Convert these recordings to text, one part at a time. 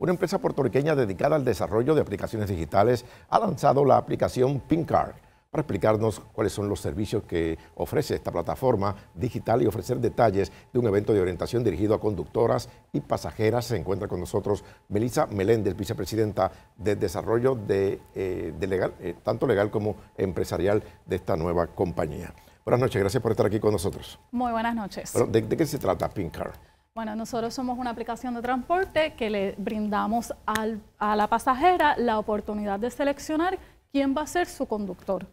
una empresa puertorriqueña dedicada al desarrollo de aplicaciones digitales, ha lanzado la aplicación PinCard para explicarnos cuáles son los servicios que ofrece esta plataforma digital y ofrecer detalles de un evento de orientación dirigido a conductoras y pasajeras. Se encuentra con nosotros Melissa Meléndez, vicepresidenta de desarrollo de, eh, legal, eh, tanto legal como empresarial de esta nueva compañía. Buenas noches, gracias por estar aquí con nosotros. Muy buenas noches. ¿de, qué se trata PinCard? Bueno, nosotros somos una aplicación de transporte que le brindamos a la pasajera la oportunidad de seleccionar quién va a ser su conductor.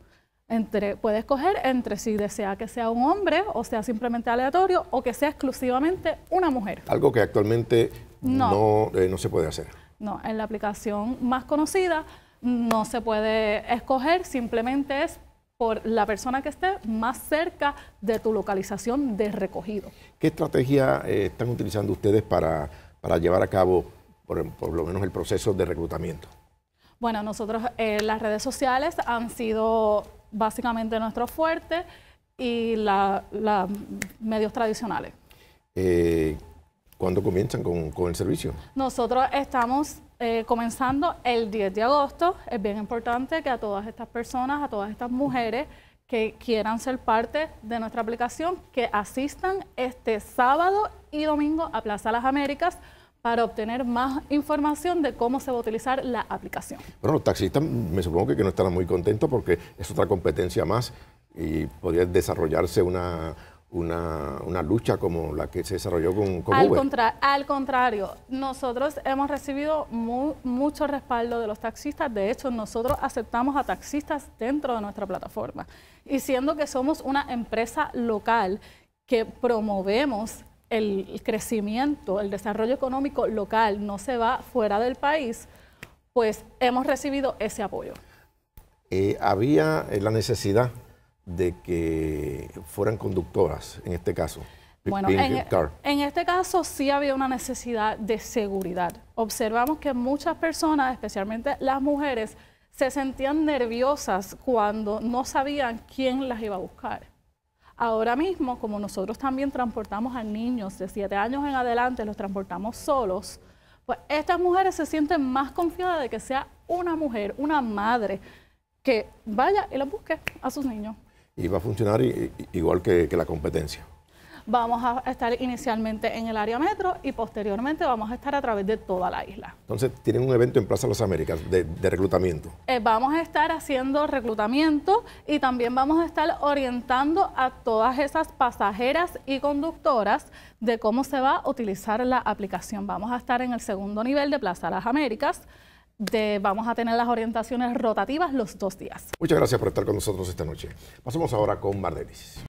Entre, puede escoger entre si desea que sea un hombre o sea simplemente aleatorio o que sea exclusivamente una mujer. Algo que actualmente no, no eh, se puede hacer. No, en la aplicación más conocida no se puede escoger, simplemente es por la persona que esté más cerca de tu localización de recogido. ¿Qué estrategia eh, están utilizando ustedes para, llevar a cabo, por, lo menos, el proceso de reclutamiento? Bueno, nosotros eh, las redes sociales han sido básicamente nuestro fuerte y los medios tradicionales. Eh, ¿Cuándo comienzan con, con el servicio? Nosotros estamos eh, comenzando el 10 de agosto. Es bien importante que a todas estas personas, a todas estas mujeres que quieran ser parte de nuestra aplicación, que asistan este sábado y domingo a Plaza Las Américas para obtener más información de cómo se va a utilizar la aplicación. Bueno, los taxistas me supongo que no estarán muy contentos porque es otra competencia más y podría desarrollarse una, una, una, lucha como la que se desarrolló con, al al contrario, nosotros hemos recibido mucho respaldo de los taxistas. De hecho, nosotros aceptamos a taxistas dentro de nuestra plataforma. Y siendo que somos una empresa local que promovemos el crecimiento, el desarrollo económico local, no se va fuera del país, pues hemos recibido ese apoyo. Eh, había eh, la necesidad de que fueran conductoras, en este caso. Bueno, e- en, este caso sí había una necesidad de seguridad. Observamos que muchas personas, especialmente las mujeres, se sentían nerviosas cuando no sabían quién las iba a buscar. Ahora mismo, como nosotros también transportamos a niños de siete años en adelante, los transportamos solos, pues estas mujeres se sienten más confiadas de que sea una mujer, una madre, que vaya y la busque a sus niños y va a funcionar igual que, la competencia. Vamos a estar inicialmente en el área metro y posteriormente vamos a estar a través de toda la isla. Entonces, tienen un evento en Plaza Las Américas de, reclutamiento. Eh, vamos a estar haciendo reclutamiento y también vamos a estar orientando a todas esas pasajeras y conductoras de cómo se va a utilizar la aplicación. Vamos a estar en el segundo nivel de Plaza Las Américas vamos a tener las orientaciones rotativas los dos días. Muchas gracias por estar con nosotros esta noche. Pasamos ahora con Mardelis.